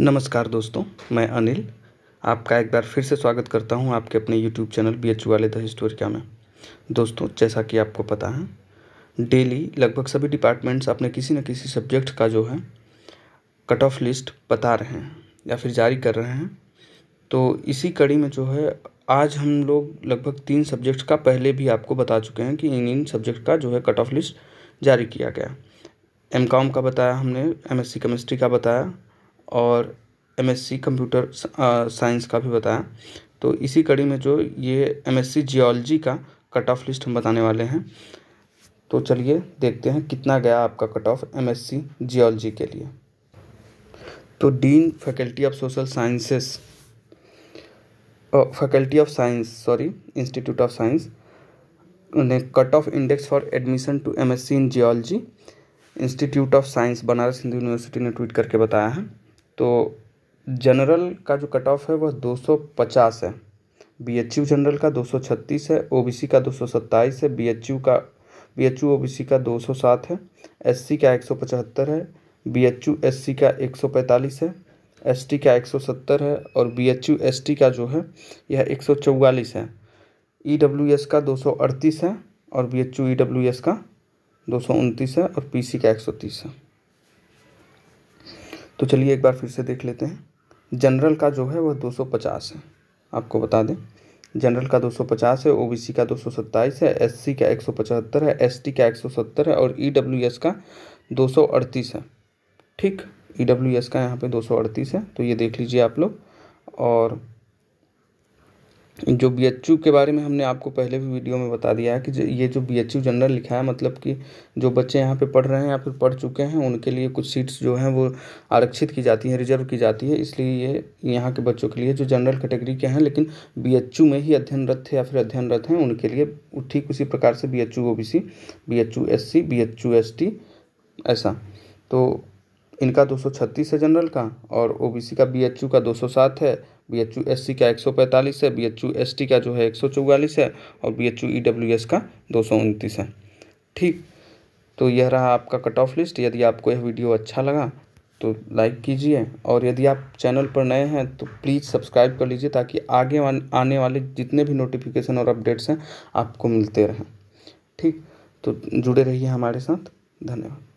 नमस्कार दोस्तों मैं अनिल आपका एक बार फिर से स्वागत करता हूं आपके अपने यूट्यूब चैनल बी एच वाले द हिस्टोरिका में दोस्तों जैसा कि आपको पता है डेली लगभग सभी डिपार्टमेंट्स अपने किसी न किसी सब्जेक्ट का जो है कट ऑफ लिस्ट बता रहे हैं या फिर जारी कर रहे हैं तो इसी कड़ी में जो है आज हम लोग लगभग तीन सब्जेक्ट का पहले भी आपको बता चुके हैं कि इन इन सब्जेक्ट का जो है कट ऑफ लिस्ट जारी किया गया एम का बताया हमने एम केमिस्ट्री का बताया और एमएससी कंप्यूटर साइंस का भी बताया तो इसी कड़ी में जो ये एमएससी जियोलॉजी का कट ऑफ लिस्ट हम बताने वाले हैं तो चलिए देखते हैं कितना गया आपका कट ऑफ एमएससी जियोलॉजी के लिए तो dean faculty of social sciences faculty of science sorry institute of science ने cut off index for admission to MSc in geology institute of science Banaras Hindu university ने ट्वीट करके बताया है तो जनरल का जो कट ऑफ है वह दो सौ पचास है बी एच यू जनरल का दो सौ छत्तीस है ओ बी सी का दो सौ सत्ताईस है बी एच यू का B H U O B C का दो सौ सात है एस सी का एक सौ पचहत्तर है B H U S C का एक सौ पैंतालीस है एस टी का एक सौ सत्तर है और B H U S T का जो है यह एक सौ चौवालीस है ई डब्ल्यू एस का दो सौ अड़तीस है और B H U E W S का दो सौ उनतीस है और पी सी का एक सौ तीस है तो चलिए एक बार फिर से देख लेते हैं जनरल का जो है वह 250 है आपको बता दें जनरल का 250 है ओबीसी का दो है एससी का एक है एसटी का एक है और ईडब्ल्यूएस e का 238 है ठीक ईडब्ल्यूएस e का यहाँ पे 238 है तो ये देख लीजिए आप लोग और जो बी एच यू के बारे में हमने आपको पहले भी वीडियो में बता दिया है कि ये जो बी एच यू जनरल लिखा है मतलब कि जो बच्चे यहाँ पे पढ़ रहे हैं या फिर पढ़ चुके हैं उनके लिए कुछ सीट्स जो हैं वो आरक्षित की जाती हैं रिजर्व की जाती है इसलिए ये यहाँ के बच्चों के लिए जो जनरल कैटेगरी के हैं लेकिन बी एच यू में ही अध्ययनरत थे या फिर अध्ययनरत हैं उनके लिए ठीक उसी प्रकार से B H U O B C B H U S C B H U S T ऐसा तो इनका दो सौ छत्तीस है जनरल का और ओ बी सी का बी एच यू का दो सौ सात है B H U S C का एक सौ पैंतालीस है B H U S T का जो है एक सौ चौवालीस है और B H U E W S का दो सौ उनतीस है ठीक तो यह रहा आपका कट ऑफ लिस्ट यदि आपको यह वीडियो अच्छा लगा तो लाइक कीजिए और यदि आप चैनल पर नए हैं तो प्लीज़ सब्सक्राइब कर लीजिए ताकि आगे आने वाले जितने भी नोटिफिकेशन और अपडेट्स हैं आपको मिलते रहें ठीक तो जुड़े रहिए हमारे साथ धन्यवाद